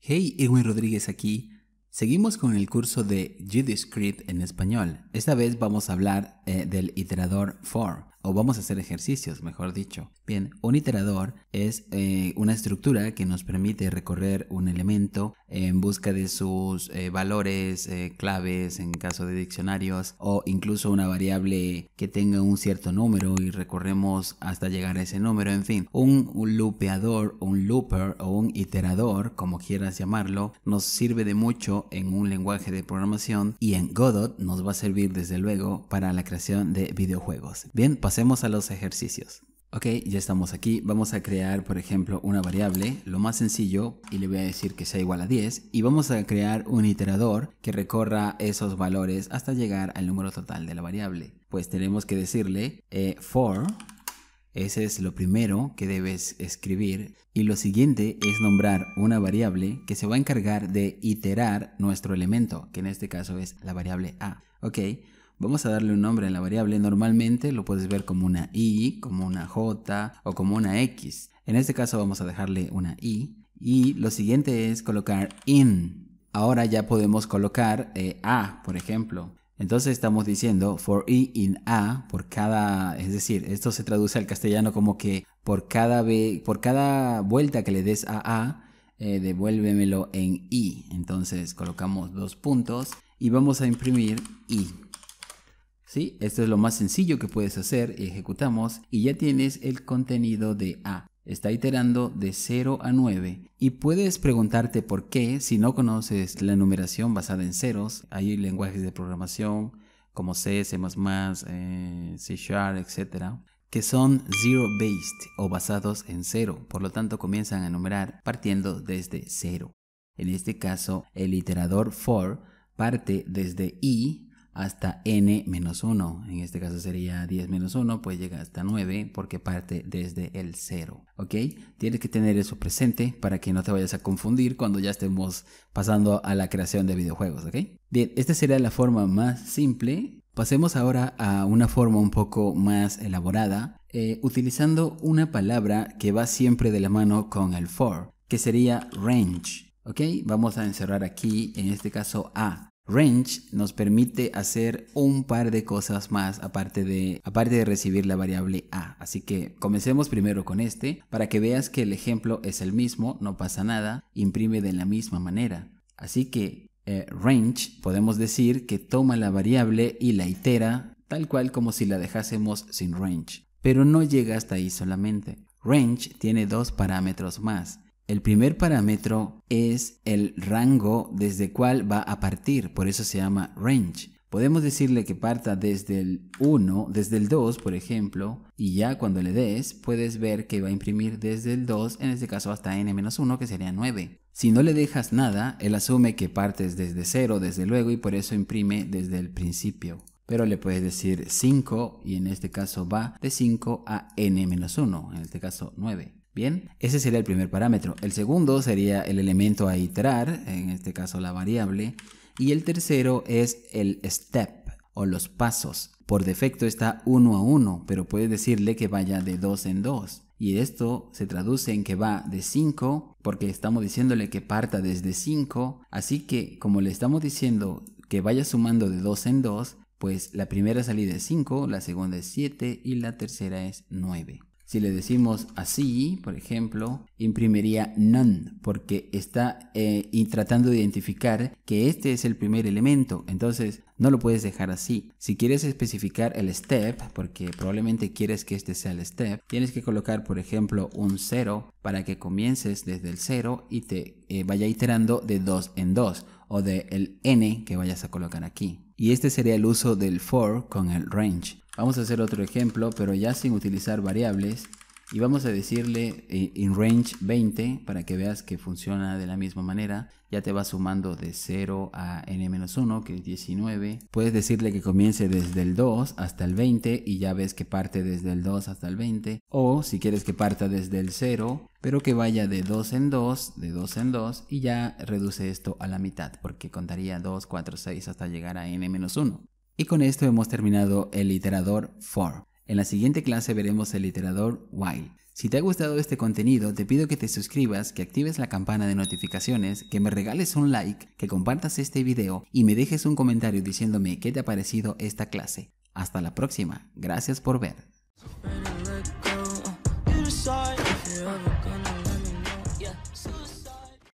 Hey, Edwin Rodríguez aquí. Seguimos con el curso de GDScript en español. Esta vez vamos a hablar eh, del iterador for, o vamos a hacer ejercicios, mejor dicho. Bien, un iterador es eh, una estructura que nos permite recorrer un elemento en busca de sus eh, valores, eh, claves en caso de diccionarios o incluso una variable que tenga un cierto número y recorremos hasta llegar a ese número, en fin, un, un un looper o un iterador, como quieras llamarlo, nos sirve de mucho en un lenguaje de programación y en Godot nos va a servir desde luego para la creación de videojuegos. Bien, pasemos a los ejercicios. Ok, ya estamos aquí. Vamos a crear, por ejemplo, una variable, lo más sencillo, y le voy a decir que sea igual a 10. Y vamos a crear un iterador que recorra esos valores hasta llegar al número total de la variable. Pues tenemos que decirle eh, for, ese es lo primero que debes escribir. Y lo siguiente es nombrar una variable que se va a encargar de iterar nuestro elemento, que en este caso es la variable a. Ok. Vamos a darle un nombre en la variable. Normalmente lo puedes ver como una i, como una j o como una x. En este caso vamos a dejarle una i. Y lo siguiente es colocar in. Ahora ya podemos colocar eh, a, por ejemplo. Entonces estamos diciendo for i in a por cada, es decir, esto se traduce al castellano como que por cada por cada vuelta que le des a a, eh, devuélvemelo en i. Entonces colocamos dos puntos y vamos a imprimir i. Esto es lo más sencillo que puedes hacer, ejecutamos y ya tienes el contenido de A. Está iterando de 0 a 9 y puedes preguntarte por qué si no conoces la numeración basada en ceros. Hay lenguajes de programación como C, C++, eh, C Sharp, etc. que son zero-based o basados en cero. Por lo tanto, comienzan a numerar partiendo desde cero. En este caso, el iterador for parte desde i hasta n menos 1. En este caso sería 10 menos 1, pues llega hasta 9 porque parte desde el 0. ¿Ok? Tienes que tener eso presente para que no te vayas a confundir cuando ya estemos pasando a la creación de videojuegos. ¿Ok? Bien, esta sería la forma más simple. Pasemos ahora a una forma un poco más elaborada, eh, utilizando una palabra que va siempre de la mano con el for, que sería range. ¿Ok? Vamos a encerrar aquí, en este caso A. Range nos permite hacer un par de cosas más aparte de, recibir la variable a. Así que comencemos primero con este para que veas que el ejemplo es el mismo, no pasa nada, imprime de la misma manera. Así que eh, range podemos decir que toma la variable y la itera tal cual como si la dejásemos sin range. Pero no llega hasta ahí solamente. Range tiene dos parámetros más. El primer parámetro es el rango desde cual va a partir, por eso se llama range. Podemos decirle que parta desde el 1, desde el 2, por ejemplo, y ya cuando le des, puedes ver que va a imprimir desde el 2, en este caso hasta n-1, que sería 9. Si no le dejas nada, él asume que partes desde 0, desde luego, y por eso imprime desde el principio. Pero le puedes decir 5, y en este caso va de 5 a n-1, en este caso 9. Bien, ese sería el primer parámetro. El segundo sería el elemento a iterar, en este caso la variable. Y el tercero es el step o los pasos. Por defecto está uno a uno, pero puede decirle que vaya de dos en dos. Y esto se traduce en que va de 5, porque estamos diciéndole que parta desde 5. Así que como le estamos diciendo que vaya sumando de 2 en 2, pues la primera salida es 5, la segunda es 7 y la tercera es 9. Si le decimos así, por ejemplo, imprimiría none porque está eh, tratando de identificar que este es el primer elemento. Entonces, no lo puedes dejar así. Si quieres especificar el step, porque probablemente quieres que este sea el step, tienes que colocar, por ejemplo, un 0 para que comiences desde el 0 y te eh, vaya iterando de 2 en 2 o del n que vayas a colocar aquí. Y este sería el uso del for con el range. Vamos a hacer otro ejemplo, pero ya sin utilizar variables. Y vamos a decirle eh, in range 20 para que veas que funciona de la misma manera. Ya te va sumando de 0 a n-1, que es 19. Puedes decirle que comience desde el 2 hasta el 20 y ya ves que parte desde el 2 hasta el 20. O si quieres que parta desde el 0, pero que vaya de 2 en 2, de 2 en 2 y ya reduce esto a la mitad porque contaría 2, 4, 6 hasta llegar a n-1. Y con esto hemos terminado el iterador for. En la siguiente clase veremos el iterador while. Si te ha gustado este contenido, te pido que te suscribas, que actives la campana de notificaciones, que me regales un like, que compartas este video y me dejes un comentario diciéndome qué te ha parecido esta clase. Hasta la próxima, gracias por ver.